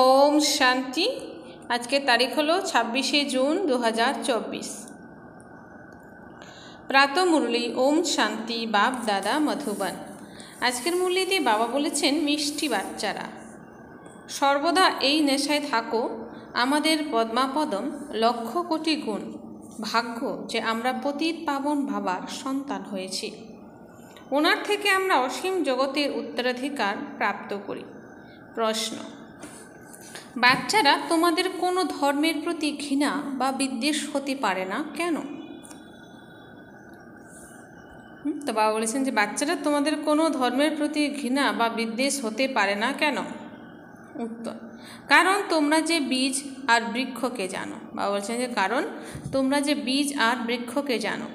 ওম শান্তি আজকে তারিখ হলো ছাব্বিশে জুন দু হাজার চব্বিশ প্রাত মুরলি ওম শান্তি বাপ দাদা মধুবন আজকের দিয়ে বাবা বলেছেন মিষ্টি বাচ্চারা সর্বদা এই নেশায় থাকো আমাদের পদ্মাপদম লক্ষ কোটি গুণ ভাগ্য যে আমরা পতীত পাবন ভাবার সন্তান হয়েছি ওনার থেকে আমরা অসীম জগতের উত্তরাধিকার প্রাপ্ত করি প্রশ্ন বাচ্চারা তোমাদের কোনো ধর্মের প্রতি ঘৃণা বা বিদ্বেষ হতে পারে না কেন তো বাবা বলেছেন যে বাচ্চারা তোমাদের কোনো ধর্মের প্রতি ঘৃণা বা বিদ্বেষ হতে পারে না কেন উত্তর কারণ তোমরা যে বীজ আর বৃক্ষকে জানো বাবা বলছেন যে কারণ তোমরা যে বীজ আর বৃক্ষকে জানো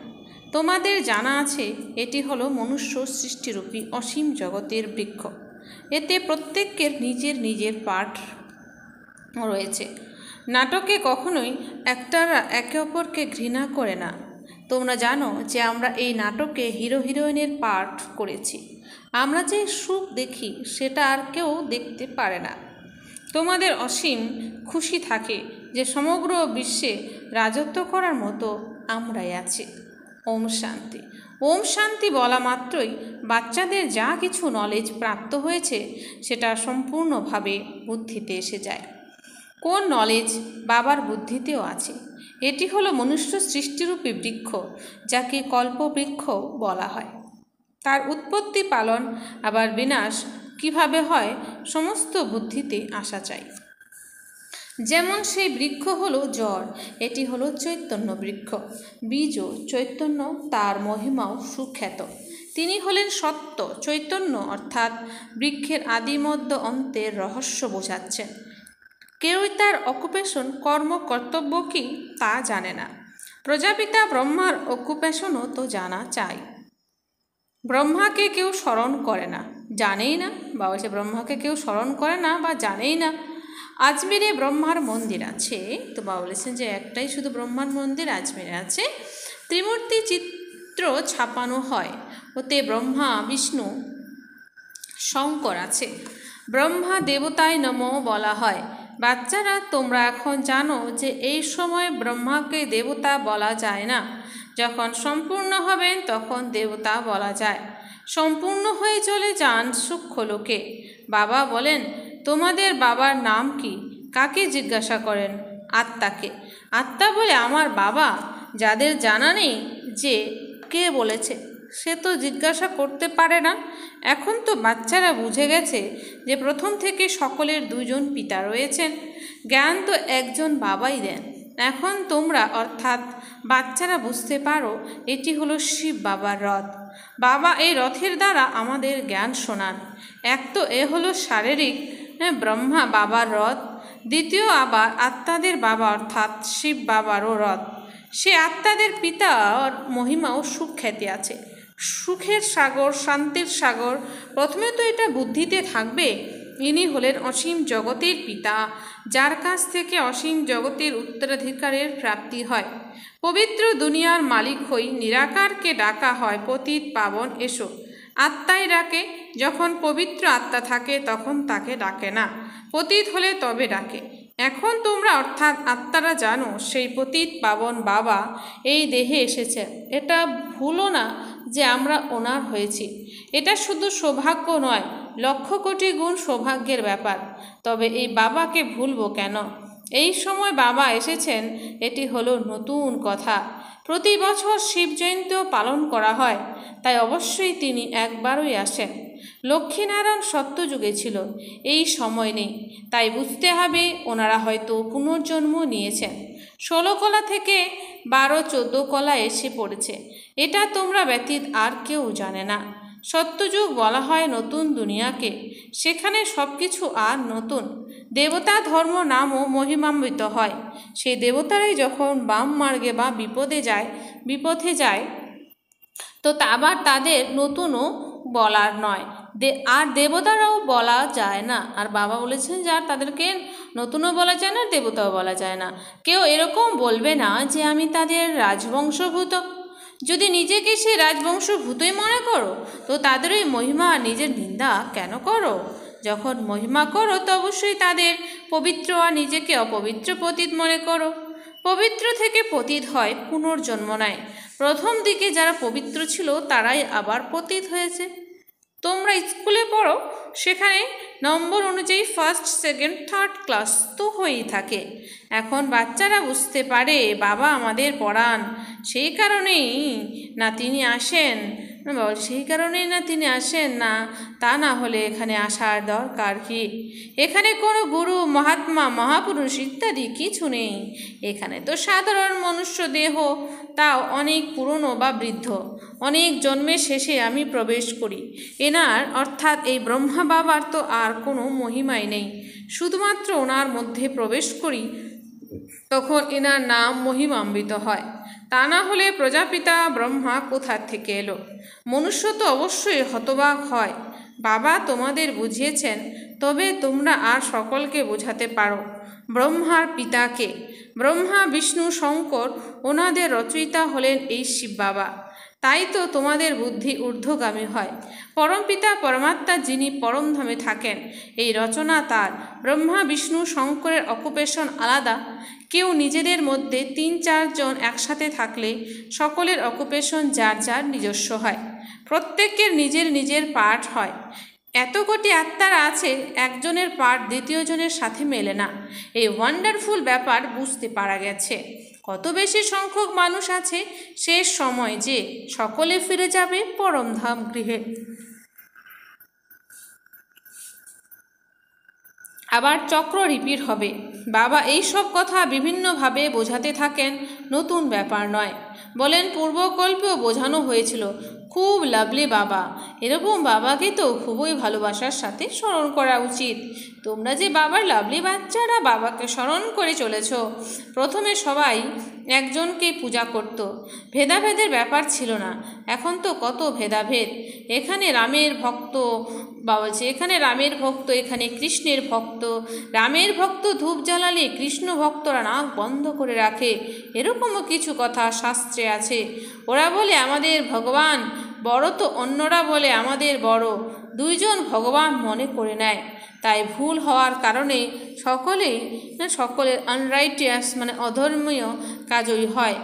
তোমাদের জানা আছে এটি হলো মনুষ্য সৃষ্টিরূপী অসীম জগতের বৃক্ষ এতে প্রত্যেকের নিজের নিজের পাঠ রয়েছে নাটকে কখনোই একটারা একে অপরকে ঘৃণা করে না তোমরা জানো যে আমরা এই নাটকে হিরো হিরোইনের পাঠ করেছি আমরা যে সুখ দেখি সেটা আর কেউ দেখতে পারে না তোমাদের অসীম খুশি থাকে যে সমগ্র বিশ্বে রাজত্ব করার মতো আমরাই আছি ওম শান্তি ওম শান্তি বলা মাত্রই বাচ্চাদের যা কিছু নলেজ প্রাপ্ত হয়েছে সেটা সম্পূর্ণভাবে বুদ্ধিতে এসে যায় কোন নলেজ বাবার বুদ্ধিতেও আছে এটি হলো মনুষ্য সৃষ্টিরূপী বৃক্ষ যাকে কল্পবৃক্ষ বলা হয় তার উৎপত্তি পালন আবার বিনাশ কিভাবে হয় সমস্ত বুদ্ধিতে আসা চাই যেমন সেই বৃক্ষ হলো জ্বর এটি হলো চৈতন্য বৃক্ষ ও চৈতন্য তার মহিমাও সুখ্যাত তিনি হলেন সত্য চৈতন্য অর্থাৎ বৃক্ষের আদিমধ্য অন্তের রহস্য বোঝাচ্ছেন কেউই তার অকুপেশন কর্ম কর্তব্য কি তা জানে না প্রজাপিতা ব্রহ্মার অকুপেশনও তো জানা চাই ব্রহ্মাকে কেউ স্মরণ করে না জানেই না বা বলছে ব্রহ্মাকে কেউ স্মরণ করে না বা জানেই না আজমিরে ব্রহ্মার মন্দির আছে তো বা বলেছেন যে একটাই শুধু ব্রহ্মার মন্দির আজমিরে আছে ত্রিমূর্তি চিত্র ছাপানো হয় ওতে ব্রহ্মা বিষ্ণু শঙ্কর আছে ব্রহ্মা দেবতায় নম বলা হয় বাচ্চারা তোমরা এখন জানো যে এই সময় ব্রহ্মাকে দেবতা বলা যায় না যখন সম্পূর্ণ হবেন তখন দেবতা বলা যায় সম্পূর্ণ হয়ে চলে যান সূক্ষ্ম লোকে বাবা বলেন তোমাদের বাবার নাম কি কাকে জিজ্ঞাসা করেন আত্মাকে আত্মা বলে আমার বাবা যাদের জানা নেই যে কে বলেছে সে তো জিজ্ঞাসা করতে পারে না এখন তো বাচ্চারা বুঝে গেছে যে প্রথম থেকে সকলের দুজন পিতা রয়েছেন জ্ঞান তো একজন বাবাই দেন এখন তোমরা অর্থাৎ বাচ্চারা বুঝতে পারো এটি হলো শিব বাবার রথ বাবা এই রথের দ্বারা আমাদের জ্ঞান শোনান এক তো এ হলো শারীরিক হ্যাঁ, ব্রহ্মা বাবার রথ দ্বিতীয় আবার আত্মাদের বাবা অর্থাৎ শিব বাবারও রথ সে আত্মাদের পিতা মহিমা ও সুখ্যাতি আছে সুখের সাগর শান্তির সাগর প্রথমে তো এটা বুদ্ধিতে থাকবে ইনি হলেন অসীম জগতের পিতা যার কাছ থেকে অসীম জগতের উত্তরাধিকারের প্রাপ্তি হয় পবিত্র দুনিয়ার মালিক হই নিরাকারকে ডাকা হয় পতীত পাবন এসো আত্মাই ডাকে যখন পবিত্র আত্মা থাকে তখন তাকে ডাকে না পতীত হলে তবে ডাকে এখন তোমরা অর্থাৎ আত্মারা জানো সেই পতীত পাবন বাবা এই দেহে এসেছে এটা ভুলো না যে আমরা ওনার হয়েছি এটা শুধু সৌভাগ্য নয় লক্ষ কোটি গুণ সৌভাগ্যের ব্যাপার তবে এই বাবাকে ভুলব কেন এই সময় বাবা এসেছেন এটি হলো নতুন কথা প্রতি বছর শিব জয়ন্তীও পালন করা হয় তাই অবশ্যই তিনি একবারই আসেন লক্ষ্মীনারায়ণ সত্যযুগে ছিল এই সময় নেই তাই বুঝতে হবে ওনারা হয়তো পুনর্জন্ম নিয়েছেন ষোলকলা থেকে বারো চোদ্দো কলা এসে পড়েছে এটা তোমরা ব্যতীত আর কেউ জানে না সত্যযুগ বলা হয় নতুন দুনিয়াকে সেখানে সব কিছু আর নতুন দেবতা ধর্ম নামও মহিমান্বিত হয় সেই দেবতারাই যখন বাম মার্গে বা বিপদে যায় বিপথে যায় তো আবার তাদের নতুনও বলার নয় আর দেবতারাও বলা যায় না আর বাবা বলেছেন আর তাদেরকে নতুনও বলা যায় না দেবতাও বলা যায় না কেউ এরকম বলবে না যে আমি তাদের রাজবংশভূত যদি নিজেকে সে রাজবংশভূতই মনে করো তো তাদের ওই মহিমা নিজের নিন্দা কেন করো যখন মহিমা করো তো অবশ্যই তাদের পবিত্র আর নিজেকে অপবিত্র পতীত মনে করো পবিত্র থেকে পতীত হয় পুনর্জন্ম নেয় প্রথম দিকে যারা পবিত্র ছিল তারাই আবার পতীত হয়েছে তোমরা স্কুলে পড়ো সেখানে নম্বর অনুযায়ী ফার্স্ট সেকেন্ড থার্ড ক্লাস তো হয়েই থাকে এখন বাচ্চারা বুঝতে পারে বাবা আমাদের পড়ান সেই কারণেই না তিনি আসেন বাবা সেই কারণেই না তিনি আসেন না তা না হলে এখানে আসার দরকার কি এখানে কোনো গুরু মহাত্মা মহাপুরুষ ইত্যাদি কিছু নেই এখানে তো সাধারণ মনুষ্য দেহ তাও অনেক পুরনো বা বৃদ্ধ অনেক জন্মের শেষে আমি প্রবেশ করি এনার অর্থাৎ এই ব্রহ্মা বাবার তো আর কোনো মহিমাই নেই শুধুমাত্র ওনার মধ্যে প্রবেশ করি তখন এনার নাম মহিমাম্বিত হয় তা না হলে প্রজাপিতা ব্রহ্মা কোথার থেকে এলো মনুষ্য তো অবশ্যই হতবাক হয় বাবা তোমাদের বুঝিয়েছেন তবে তোমরা আর সকলকে বোঝাতে পারো ব্রহ্মার পিতাকে ব্রহ্মা বিষ্ণু শঙ্কর ওনাদের রচয়িতা হলেন এই শিব বাবা তাই তো তোমাদের বুদ্ধি ঊর্ধ্বগামী হয় পরমপিতা পরমাত্মা যিনি পরমধামে থাকেন এই রচনা তার ব্রহ্মা বিষ্ণু শঙ্করের অকুপেশন আলাদা কেউ নিজেদের মধ্যে তিন চারজন একসাথে থাকলে সকলের অকুপেশন যার যার নিজস্ব হয় প্রত্যেকের নিজের নিজের পার্ট হয় এত কোটি আত্মারা আছে একজনের পার্ট দ্বিতীয়জনের সাথে মেলে না এই ওয়ান্ডারফুল ব্যাপার বুঝতে পারা গেছে কত বেশি সংখ্যক মানুষ আছে শেষ সময় যে সকলে ফিরে যাবে পরমধাম গৃহে আবার চক্র রিপিট হবে বাবা এই সব কথা বিভিন্নভাবে বোঝাতে থাকেন নতুন ব্যাপার নয় বলেন পূর্বকল্পেও বোঝানো হয়েছিল খুব লাভলি বাবা এরকম বাবাকে তো খুবই ভালোবাসার সাথে স্মরণ করা উচিত তোমরা যে বাবার লাভলি বাচ্চারা বাবাকে স্মরণ করে চলেছ প্রথমে সবাই একজনকেই পূজা করত ভেদাভেদের ব্যাপার ছিল না এখন তো কত ভেদাভেদ এখানে রামের ভক্ত বা বলছে এখানে রামের ভক্ত এখানে কৃষ্ণের ভক্ত রামের ভক্ত ধূপ জ্বালালে কৃষ্ণ ভক্তরা নাক বন্ধ করে রাখে এরকমও কিছু কথা শাস্ত্রে আছে ওরা বলে আমাদের ভগবান বড় তো অন্যরা বলে আমাদের বড় দুইজন ভগবান মনে করে নেয় তাই ভুল হওয়ার কারণে সকলে সকলের আনরাইটিয়াস মানে অধর্মীয় কাজই হয়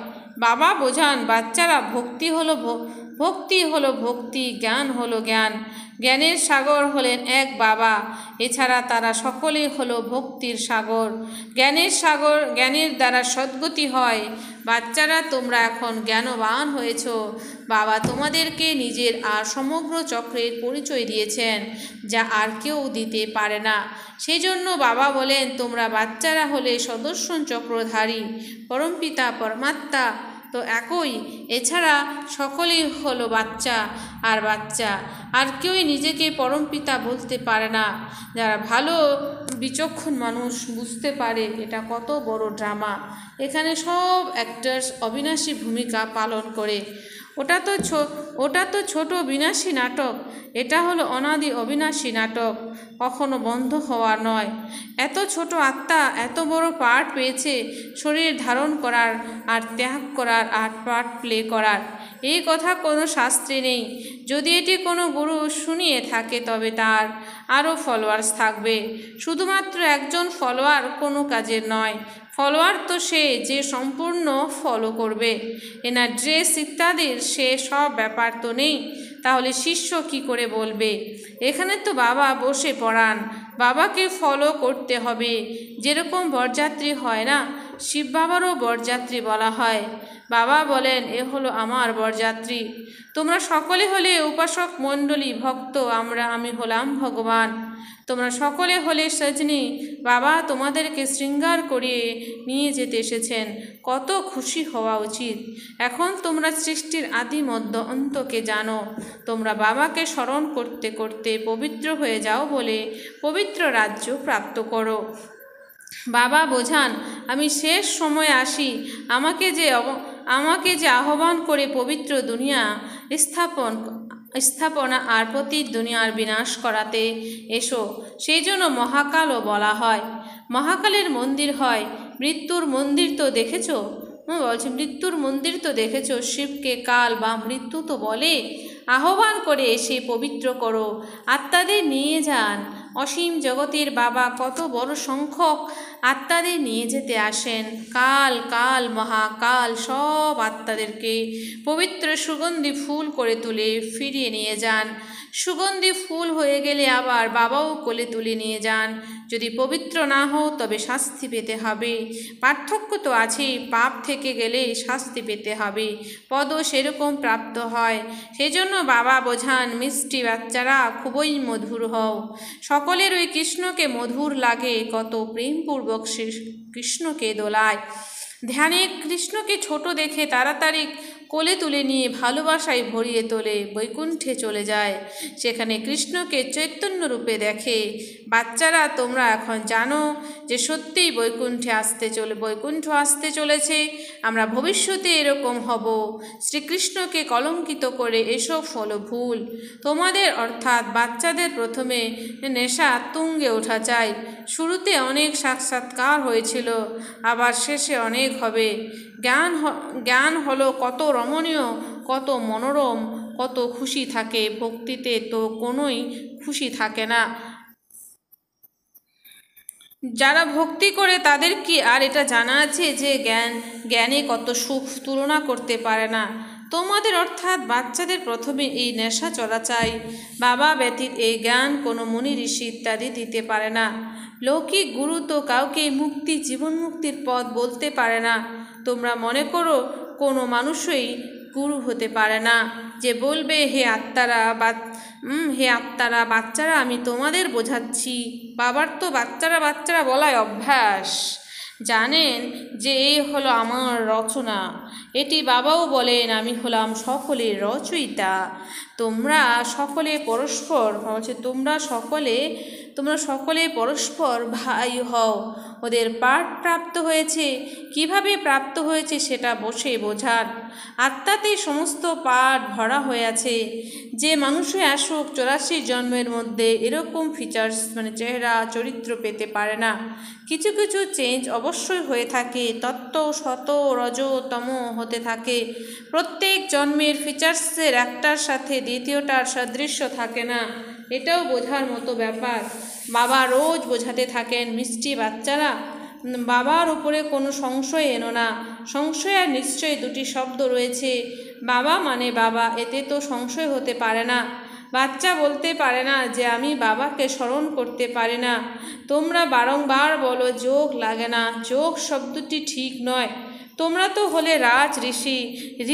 বাবা বোঝান বাচ্চারা ভক্তি হলো ভক্তি হলো ভক্তি জ্ঞান হলো জ্ঞান জ্ঞানের সাগর হলেন এক বাবা এছাড়া তারা সকলেই হলো ভক্তির সাগর জ্ঞানের সাগর জ্ঞানের দ্বারা সদ্গতি হয় বাচ্চারা তোমরা এখন জ্ঞানবান হয়েছ বাবা তোমাদেরকে নিজের আর সমগ্র চক্রের পরিচয় দিয়েছেন যা আর কেউ দিতে পারে না সেই জন্য বাবা বলেন তোমরা বাচ্চারা হলে সদর্শন চক্রধারী পরমপিতা পরমাত্মা তো একই এছাড়া সকলেই হলো বাচ্চা আর বাচ্চা আর কেউই নিজেকে পরম পিতা বলতে পারে না যারা ভালো বিচক্ষণ মানুষ বুঝতে পারে এটা কত বড় ড্রামা এখানে সব অ্যাক্টার্স অবিনাশী ভূমিকা পালন করে ওটা তো ওটা তো ছোট বিনাশী নাটক এটা হলো অনাদি অবিনাশী নাটক কখনো বন্ধ হওয়া নয় এত ছোট আত্মা এত বড় পার্ট পেয়েছে শরীর ধারণ করার আর ত্যাগ করার আর পার্ট প্লে করার এই কথা কোনো শাস্ত্রে নেই যদি এটি কোনো গুরু শুনিয়ে থাকে তবে তার আরও ফলোয়ার্স থাকবে শুধুমাত্র একজন ফলোয়ার কোনো কাজের নয় ফলোয়ার তো সে যে সম্পূর্ণ ফলো করবে এনার ড্রেস ইত্যাদির সে সব ব্যাপার তো নেই তাহলে শিষ্য কি করে বলবে এখানে তো বাবা বসে পড়ান বাবাকে ফলো করতে হবে যেরকম বরযাত্রী হয় না শিব বাবারও বরযাত্রী বলা হয় বাবা বলেন এ হলো আমার বরযাত্রী তোমরা সকলে হলে উপাসক মণ্ডলী ভক্ত আমরা আমি হলাম ভগবান তোমরা সকলে হলে সজনি বাবা তোমাদেরকে শৃঙ্গার করিয়ে নিয়ে যেতে এসেছেন কত খুশি হওয়া উচিত এখন তোমরা সৃষ্টির আদি মধ্য অন্তকে জানো তোমরা বাবাকে স্মরণ করতে করতে পবিত্র হয়ে যাও বলে পবিত্র রাজ্য প্রাপ্ত করো বাবা বোঝান আমি শেষ সময় আসি আমাকে যে আমাকে যে আহ্বান করে পবিত্র দুনিয়া স্থাপন স্থাপনা আর প্রতি দুনিয়ার বিনাশ করাতে এসো সেই জন্য মহাকালও বলা হয় মহাকালের মন্দির হয় মৃত্যুর মন্দির তো দেখেছ বলছি মৃত্যুর মন্দির তো দেখেছ শিবকে কাল বা মৃত্যু তো বলে আহ্বান করে এসে পবিত্র করো আত্মাদের নিয়ে যান অসীম জগতের বাবা কত বড় সংখ্যক আত্মাদের নিয়ে যেতে আসেন কাল কাল মহাকাল সব আত্মাদেরকে পবিত্র সুগন্ধি ফুল করে তুলে ফিরিয়ে নিয়ে যান সুগন্ধি ফুল হয়ে গেলে আবার বাবাও কোলে তুলে নিয়ে যান যদি পবিত্র না হও তবে শাস্তি পেতে হবে পার্থক্য তো আছেই পাপ থেকে গেলে শাস্তি পেতে হবে পদও সেরকম প্রাপ্ত হয় সেজন্য বাবা বোঝান মিষ্টি বাচ্চারা খুবই মধুর হও সকলের ওই কৃষ্ণকে মধুর লাগে কত প্রেমপূর্বক কৃষ্ণকে দোলায় ধ্যানে কৃষ্ণকে ছোট দেখে তাড়াতাড়ি কোলে তুলে নিয়ে ভালোবাসায় ভরিয়ে তোলে বৈকুণ্ঠে চলে যায় সেখানে কৃষ্ণকে চৈতন্য রূপে দেখে বাচ্চারা তোমরা এখন জানো যে সত্যিই বৈকুণ্ঠে আসতে চলে বৈকুণ্ঠ আসতে চলেছে আমরা ভবিষ্যতে এরকম হব শ্রীকৃষ্ণকে কলঙ্কিত করে এসব ফল ভুল তোমাদের অর্থাৎ বাচ্চাদের প্রথমে নেশা তুঙ্গে ওঠা চাই শুরুতে অনেক সাক্ষাৎকার হয়েছিল আবার শেষে অনেক হবে জ্ঞান জ্ঞান হলো কত রমণীয় কত মনোরম কত খুশি থাকে ভক্তিতে তো কোনোই খুশি থাকে না যারা ভক্তি করে তাদের কি আর এটা জানা আছে যে জ্ঞান জ্ঞানে কত সুখ তুলনা করতে পারে না তোমাদের অর্থাৎ বাচ্চাদের প্রথমে এই নেশা চলা চাই বাবা ব্যতীত এই জ্ঞান কোনো মুনি ঋষি ইত্যাদি দিতে পারে না লৌকিক গুরু তো কাউকে মুক্তি জীবন মুক্তির পথ বলতে পারে না তোমরা মনে করো কোনো মানুষই গুরু হতে পারে না যে বলবে হে আত্মারা বা হে আত্মারা বাচ্চারা আমি তোমাদের বোঝাচ্ছি বাবার তো বাচ্চারা বাচ্চারা বলায় অভ্যাস জানেন যে এই হলো আমার রচনা এটি বাবাও বলেন আমি হলাম সকলের রচয়িতা তোমরা সকলে পরস্পর হ্যাঁ, বলছে তোমরা সকলে তোমরা সকলে পরস্পর ভাই হও ওদের পাঠ প্রাপ্ত হয়েছে কিভাবে প্রাপ্ত হয়েছে সেটা বসে বোঝার আত্মাতে সমস্ত পাঠ ভরা হয়ে আছে যে মানুষে আসুক চৌরাশি জন্মের মধ্যে এরকম ফিচার্স মানে চেহারা চরিত্র পেতে পারে না কিছু কিছু চেঞ্জ অবশ্যই হয়ে থাকে তত্ত্ব শত রজতম হতে থাকে প্রত্যেক জন্মের ফিচার্সের একটার সাথে দ্বিতীয়টার সাদৃশ্য থাকে না এটাও বোঝার মতো ব্যাপার বাবা রোজ বোঝাতে থাকেন মিষ্টি বাচ্চারা বাবার উপরে কোনো সংশয় এনো না সংশয় আর নিশ্চয় দুটি শব্দ রয়েছে বাবা মানে বাবা এতে তো সংশয় হতে পারে না বাচ্চা বলতে পারে না যে আমি বাবাকে স্মরণ করতে পারে না তোমরা বারংবার বলো যোগ লাগে না যোগ শব্দটি ঠিক নয় তোমরা তো হলে রাজ ঋষি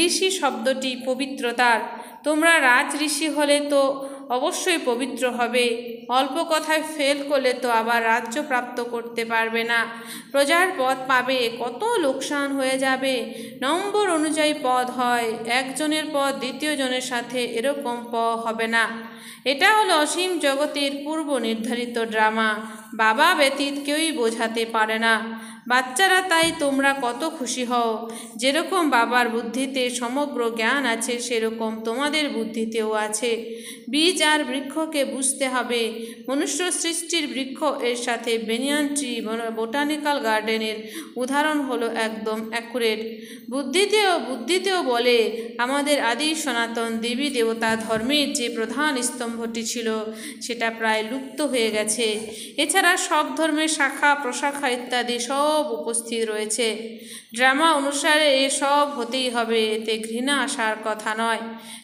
ঋষি শব্দটি পবিত্রতার তোমরা রাজ ঋষি হলে তো অবশ্যই পবিত্র হবে অল্প কথায় ফেল করলে তো আবার রাজ্য প্রাপ্ত করতে পারবে না প্রজার পদ পাবে কত লোকসান হয়ে যাবে নম্বর অনুযায়ী পদ হয় একজনের পদ দ্বিতীয় জনের সাথে এরকম প হবে না এটা হলো অসীম জগতের পূর্ব নির্ধারিত ড্রামা বাবা ব্যতীত কেউই বোঝাতে পারে না বাচ্চারা তাই তোমরা কত খুশি হও যেরকম বাবার বুদ্ধিতে সমগ্র জ্ঞান আছে সেরকম তোমাদের বুদ্ধিতেও আছে বীজ আর বৃক্ষকে বুঝতে হবে মনুষ্য সৃষ্টির বৃক্ষ এর সাথে বেনিয়ান ট্রি বোটানিক্যাল গার্ডেনের উদাহরণ হলো একদম অ্যাকুরেট বুদ্ধিতেও বুদ্ধিতেও বলে আমাদের আদি সনাতন দেবী দেবতা ধর্মের যে প্রধান স্তম্ভটি ছিল সেটা প্রায় লুপ্ত হয়ে গেছে এছাড়া সব ধর্মের শাখা প্রশাখা ইত্যাদি সব উপস্থিত রয়েছে ড্রামা অনুসারে এসব হতেই হবে এতে ঘৃণা আসার কথা নয়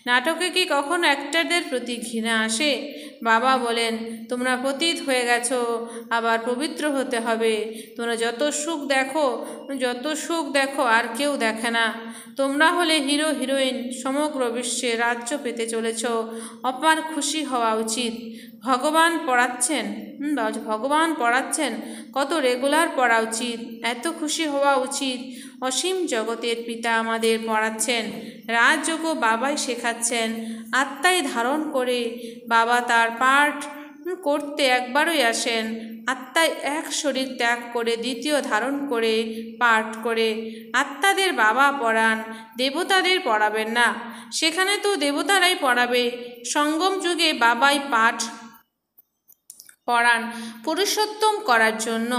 নাটকে কি কখন অ্যাক্টারদের প্রতি ঘৃণা আসে বাবা বলেন তোমরা পতীত হয়ে গেছ আবার পবিত্র হতে হবে তোমরা যত সুখ দেখো যত সুখ দেখো আর কেউ দেখে না তোমরা হলে হিরো হিরোইন সমগ্র বিশ্বে রাজ্য পেতে চলেছ অপার খুশি হওয়া উচিত ভগবান পড়াচ্ছেন ভগবান পড়াচ্ছেন কত রেগুলার পড়া উচিত এত খুশি হওয়া উচিত অসীম জগতের পিতা আমাদের পড়াচ্ছেন রাজযোগ্য বাবাই শেখাচ্ছেন আত্মায় ধারণ করে বাবা তার পাঠ করতে একবারই আসেন আত্মায় এক শরীর ত্যাগ করে দ্বিতীয় ধারণ করে পাঠ করে আত্মাদের বাবা পড়ান দেবতাদের পড়াবেন না সেখানে তো দেবতারাই পড়াবে সঙ্গম যুগে বাবাই পাঠ পড়ান পুরুষোত্তম করার জন্য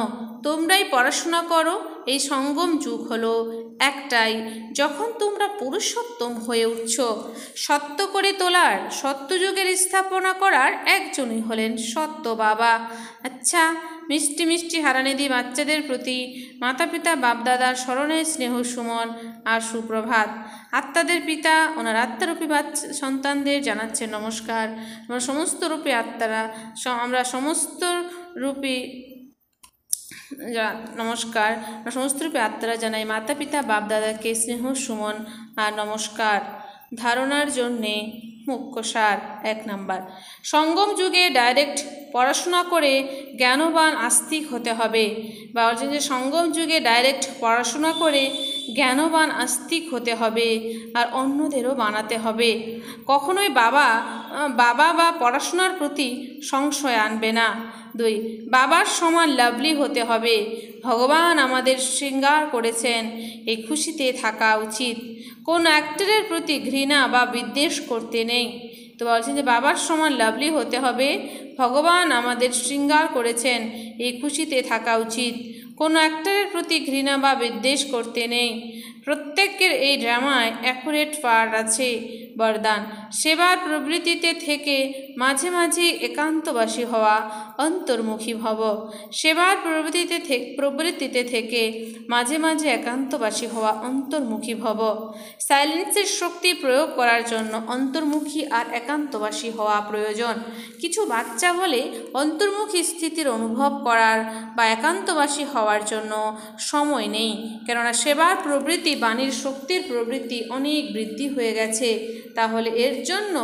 তোমরাই পড়াশোনা করো এই সঙ্গম যুগ হলো একটাই যখন তোমরা পুরুষোত্তম হয়ে উঠছ সত্য করে তোলার সত্যযুগের স্থাপনা করার একজনই হলেন সত্য বাবা আচ্ছা মিষ্টি মিষ্টি হারানিধি বাচ্চাদের প্রতি মাতা পিতা বাপদাদার স্মরণে স্নেহ সুমন আর সুপ্রভাত আত্মাদের পিতা ওনার আত্মারূপী বাচ্চা সন্তানদের জানাচ্ছে নমস্কার আমরা সমস্ত রূপে আত্মারা আমরা সমস্ত রূপী নমস্কার সমস্ত রূপে আত্মারা জানাই মাতা পিতা বাপ দাদাকে স্নেহ সুমন আর নমস্কার ধারণার জন্যে মুখ্য সার এক নাম্বার সঙ্গম যুগে ডাইরেক্ট পড়াশোনা করে জ্ঞানবান আস্তিক হতে হবে বা যে সঙ্গম যুগে ডাইরেক্ট পড়াশোনা করে জ্ঞানবান আস্তিক হতে হবে আর অন্যদেরও বানাতে হবে কখনোই বাবা বাবা বা পড়াশোনার প্রতি সংশয় আনবে না দুই বাবার সমান লাভলি হতে হবে ভগবান আমাদের শৃঙ্গার করেছেন এই খুশিতে থাকা উচিত কোন অ্যাক্টরের প্রতি ঘৃণা বা বিদ্বেষ করতে নেই তো বলছেন যে বাবার সমান লাভলি হতে হবে ভগবান আমাদের শৃঙ্গার করেছেন এই খুশিতে থাকা উচিত কোনো অ্যাক্টরের প্রতি ঘৃণা বা বিদ্বেষ করতে নেই প্রত্যেকের এই ড্রামায় অ্যাকুরেট পার আছে বরদান সেবার প্রবৃত্তিতে থেকে মাঝে মাঝে একান্তবাসী হওয়া অন্তর্মুখী ভব সেবার প্রবৃত্তিতে প্রবৃত্তিতে থেকে মাঝে মাঝে একান্তবাসী হওয়া অন্তর্মুখী ভব সাইলেন্সের শক্তি প্রয়োগ করার জন্য অন্তর্মুখী আর একান্তবাসী হওয়া প্রয়োজন কিছু বাচ্চা ইচ্ছা হলে অন্তর্মুখী স্থিতির অনুভব করার বা একান্তবাসী হওয়ার জন্য সময় নেই কেননা সেবার প্রবৃতি বাণীর শক্তির প্রবৃত্তি অনেক বৃদ্ধি হয়ে গেছে তাহলে এর জন্য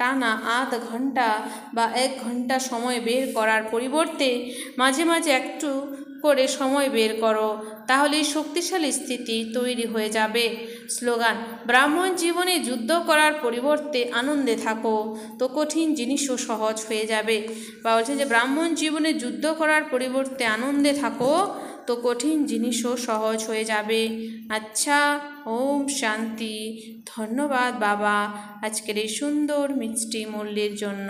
টানা আধ ঘন্টা বা এক ঘন্টা সময় বের করার পরিবর্তে মাঝে মাঝে একটু করে সময় বের করো তাহলে শক্তিশালী স্থিতি তৈরি হয়ে যাবে স্লোগান ব্রাহ্মণ জীবনে যুদ্ধ করার পরিবর্তে আনন্দে থাকো তো কঠিন জিনিসও সহজ হয়ে যাবে বা বলছে যে ব্রাহ্মণ জীবনে যুদ্ধ করার পরিবর্তে আনন্দে থাকো তো কঠিন জিনিসও সহজ হয়ে যাবে আচ্ছা ওম শান্তি ধন্যবাদ বাবা আজকের এই সুন্দর মিষ্টি মূল্যের জন্য